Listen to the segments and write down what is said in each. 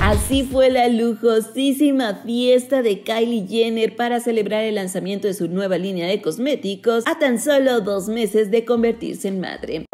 Así fue la lujosísima fiesta de Kylie Jenner para celebrar el lanzamiento de su nueva línea de cosméticos a tan solo dos meses de convertirse en madre.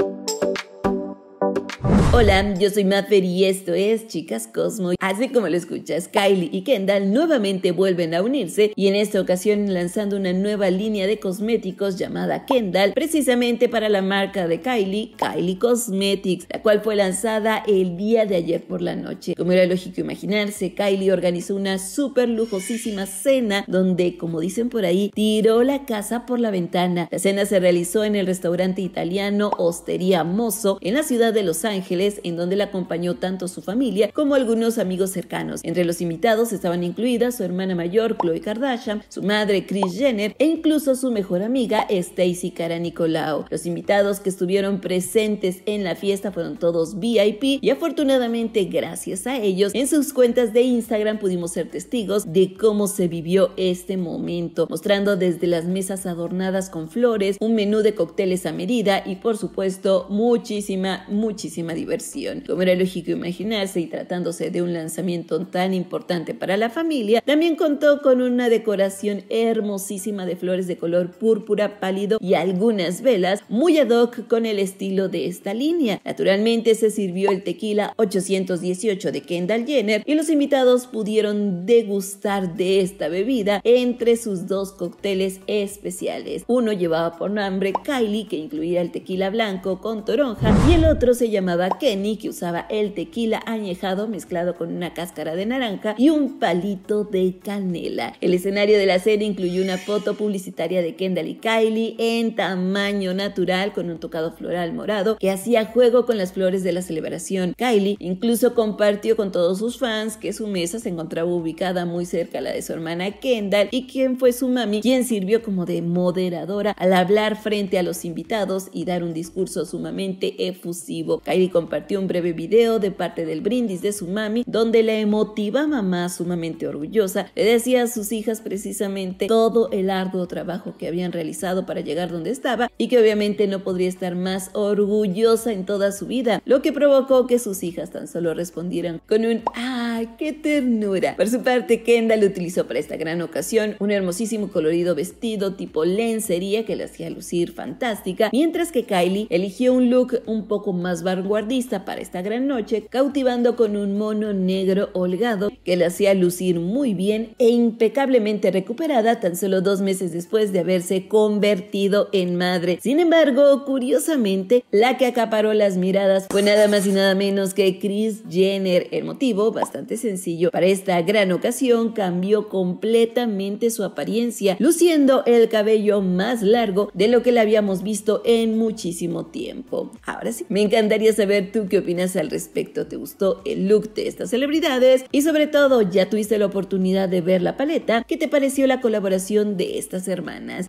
Hola, yo soy Maffer y esto es Chicas Cosmo. Así como lo escuchas, Kylie y Kendall nuevamente vuelven a unirse y en esta ocasión lanzando una nueva línea de cosméticos llamada Kendall, precisamente para la marca de Kylie, Kylie Cosmetics, la cual fue lanzada el día de ayer por la noche. Como era lógico imaginarse, Kylie organizó una súper lujosísima cena donde, como dicen por ahí, tiró la casa por la ventana. La cena se realizó en el restaurante italiano Osteria Mozo en la ciudad de Los Ángeles en donde la acompañó tanto su familia como algunos amigos cercanos. Entre los invitados estaban incluidas su hermana mayor, Chloe Kardashian, su madre, Kris Jenner, e incluso su mejor amiga, Stacy Cara Nicolao. Los invitados que estuvieron presentes en la fiesta fueron todos VIP y afortunadamente, gracias a ellos, en sus cuentas de Instagram pudimos ser testigos de cómo se vivió este momento, mostrando desde las mesas adornadas con flores, un menú de cócteles a medida y, por supuesto, muchísima, muchísima diversión. Como era lógico imaginarse y tratándose de un lanzamiento tan importante para la familia, también contó con una decoración hermosísima de flores de color púrpura pálido y algunas velas muy ad hoc con el estilo de esta línea. Naturalmente se sirvió el tequila 818 de Kendall Jenner y los invitados pudieron degustar de esta bebida entre sus dos cócteles especiales. Uno llevaba por nombre Kylie que incluía el tequila blanco con toronja y el otro se llamaba Kendall que usaba el tequila añejado mezclado con una cáscara de naranja y un palito de canela. El escenario de la serie incluyó una foto publicitaria de Kendall y Kylie en tamaño natural con un tocado floral morado que hacía juego con las flores de la celebración. Kylie incluso compartió con todos sus fans que su mesa se encontraba ubicada muy cerca a la de su hermana Kendall y quien fue su mami, quien sirvió como de moderadora al hablar frente a los invitados y dar un discurso sumamente efusivo. Kylie compartió un breve video de parte del brindis de su mami, donde la emotiva mamá, sumamente orgullosa, le decía a sus hijas precisamente todo el arduo trabajo que habían realizado para llegar donde estaba y que obviamente no podría estar más orgullosa en toda su vida, lo que provocó que sus hijas tan solo respondieran con un ¡Ah! qué ternura! Por su parte, Kendall utilizó para esta gran ocasión un hermosísimo colorido vestido tipo lencería que le hacía lucir fantástica, mientras que Kylie eligió un look un poco más vanguardista para esta gran noche, cautivando con un mono negro holgado que le hacía lucir muy bien e impecablemente recuperada tan solo dos meses después de haberse convertido en madre. Sin embargo, curiosamente, la que acaparó las miradas fue nada más y nada menos que Kris Jenner, el motivo bastante sencillo, para esta gran ocasión cambió completamente su apariencia, luciendo el cabello más largo de lo que la habíamos visto en muchísimo tiempo. Ahora sí, me encantaría saber tú qué opinas al respecto. ¿Te gustó el look de estas celebridades? Y sobre todo, ¿ya tuviste la oportunidad de ver la paleta? ¿Qué te pareció la colaboración de estas hermanas?